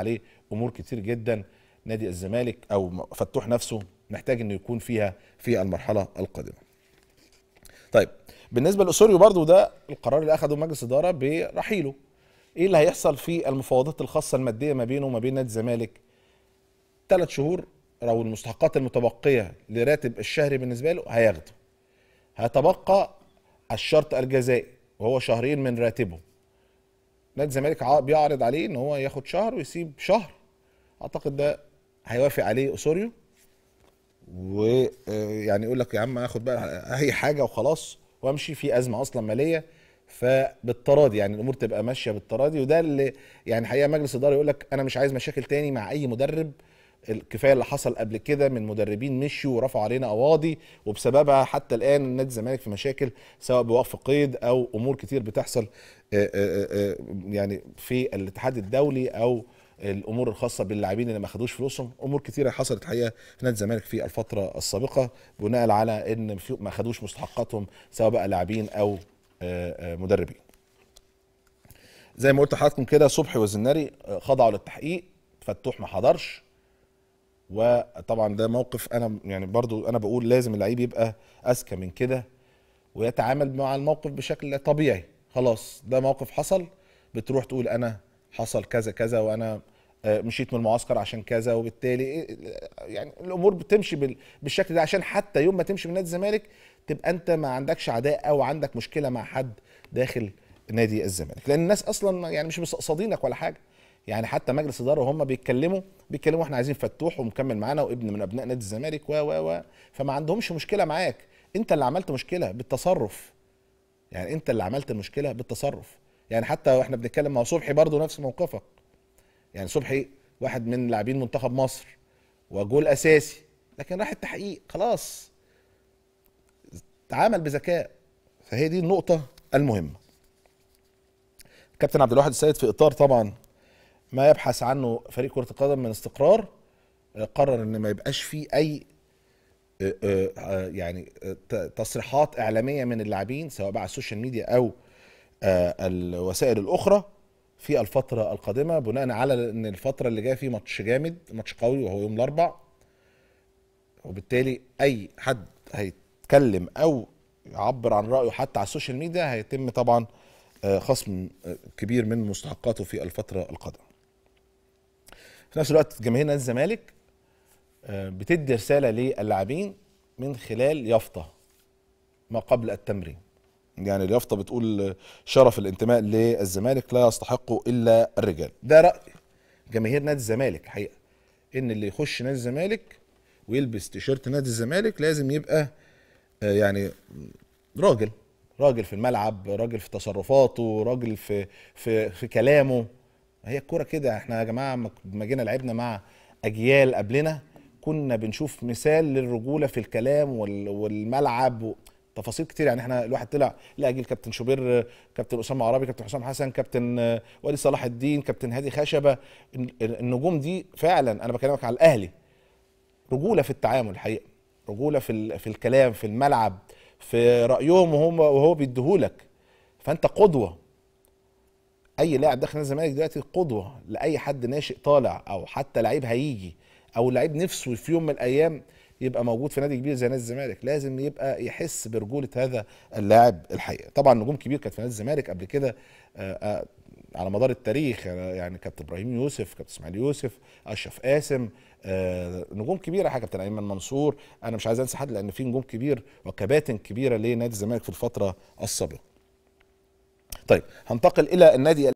عليه امور كتير جدا نادي الزمالك او فتوح نفسه محتاج انه يكون فيها في المرحله القادمه. طيب بالنسبه لاسوريو برضو ده القرار اللي اخذه مجلس اداره برحيله. ايه اللي هيحصل في المفاوضات الخاصه الماديه ما بينه وما بين نادي الزمالك؟ ثلاث شهور او المستحقات المتبقيه لراتب الشهري بالنسبه له هياخده. هيتبقى الشرط الجزائي وهو شهرين من راتبه. نادي الزمالك بيعرض عليه ان هو ياخد شهر ويسيب شهر اعتقد ده هيوافق عليه اسوريو ويعني آه، يقول لك يا عم اخد بقى اي حاجه وخلاص وامشي في ازمه اصلا ماليه فبالتراضي يعني الامور تبقى ماشيه بالتراضي وده اللي يعني حقيقه مجلس اداره يقول لك انا مش عايز مشاكل تاني مع اي مدرب الكفايه اللي حصل قبل كده من مدربين مشيوا ورفعوا علينا قواضي وبسببها حتى الان نادي الزمالك في مشاكل سواء بوقف قيد او امور كتير بتحصل آه، آه، آه، يعني في الاتحاد الدولي او الامور الخاصه باللاعبين اللي ما خدوش فلوسهم امور كتيره حصلت الحقيقه في نادي الزمالك في الفتره السابقه بناء على ان ما خدوش مستحقاتهم سواء بقى لاعبين او مدربين زي ما قلت لحضراتكم كده صبحي والزناري خضعوا للتحقيق فتوح ما حضرش وطبعا ده موقف انا يعني برضو انا بقول لازم اللعيب يبقى اذكى من كده ويتعامل مع الموقف بشكل طبيعي خلاص ده موقف حصل بتروح تقول انا حصل كذا كذا وانا آه، مشيت من المعسكر عشان كذا وبالتالي آه، يعني الامور بتمشي بالشكل ده عشان حتى يوم ما تمشي من نادي الزمالك تبقى انت ما عندكش عداء او عندك مشكله مع حد داخل نادي الزمالك لان الناس اصلا يعني مش مستقصدينك ولا حاجه يعني حتى مجلس اداره وهم بيتكلموا بيتكلموا احنا عايزين فتوح ومكمل معانا وابن من ابناء نادي الزمالك و و و فما عندهمش مشكله معاك انت اللي عملت مشكله بالتصرف يعني انت اللي عملت المشكله بالتصرف يعني حتى واحنا بنتكلم مع صبحي برضه نفس موقفك يعني صبحي واحد من لاعبين منتخب مصر وجول اساسي لكن راح التحقيق خلاص تعامل بذكاء فهي دي النقطه المهمه كابتن عبد الواحد السيد في اطار طبعا ما يبحث عنه فريق كره القدم من استقرار آه، قرر ان ما يبقاش فيه اي آه، آه، يعني تصريحات اعلاميه من اللاعبين سواء بقى على السوشيال ميديا او الوسائل الاخرى في الفتره القادمه بناء على ان الفتره اللي جايه فيه ماتش جامد ماتش قوي وهو يوم الاربع وبالتالي اي حد هيتكلم او يعبر عن رايه حتى على السوشيال ميديا هيتم طبعا خصم كبير من مستحقاته في الفتره القادمه في نفس الوقت جماهير نادي الزمالك آه، بتدي رساله للاعبين من خلال يافطه ما قبل التمرين يعني اليافطه بتقول شرف الانتماء للزمالك لا يستحقه الا الرجال ده راي جماهير نادي الزمالك حقيقه ان اللي يخش نادي الزمالك ويلبس تيشيرت نادي الزمالك لازم يبقى آه، يعني راجل راجل في الملعب راجل في تصرفاته راجل في في في كلامه هي الكوره كده احنا يا جماعه لما جينا لعبنا مع اجيال قبلنا كنا بنشوف مثال للرجوله في الكلام والملعب تفاصيل كتير يعني احنا الواحد طلع لا كابتن شوبير كابتن اسامه عرابي كابتن حسام حسن كابتن ولي صلاح الدين كابتن هادي خشبه النجوم دي فعلا انا بكلمك على الاهلي رجوله في التعامل الحقيقه رجوله في في الكلام في الملعب في رايهم وهم وهو بيديهولك فانت قدوه اي لاعب داخل نادي الزمالك دلوقتي قدوه لاي حد ناشئ طالع او حتى لعيب هيجي او لعيب نفسه في يوم من الايام يبقى موجود في نادي كبير زي نادي الزمالك لازم يبقى يحس برجوله هذا اللاعب الحقيقه طبعا نجوم كبير كانت في نادي الزمالك قبل كده آه، آه، على مدار التاريخ يعني-, يعني كابتن ابراهيم يوسف كابتن اسماعيل يوسف اشرف قاسم آه، نجوم كبيره حاجه كابتن ايمن منصور انا مش عايز انسى حد لان في نجوم كبير وكباتن كبيره لنادي الزمالك في الفتره السابقه طيب هنتقل الى النادي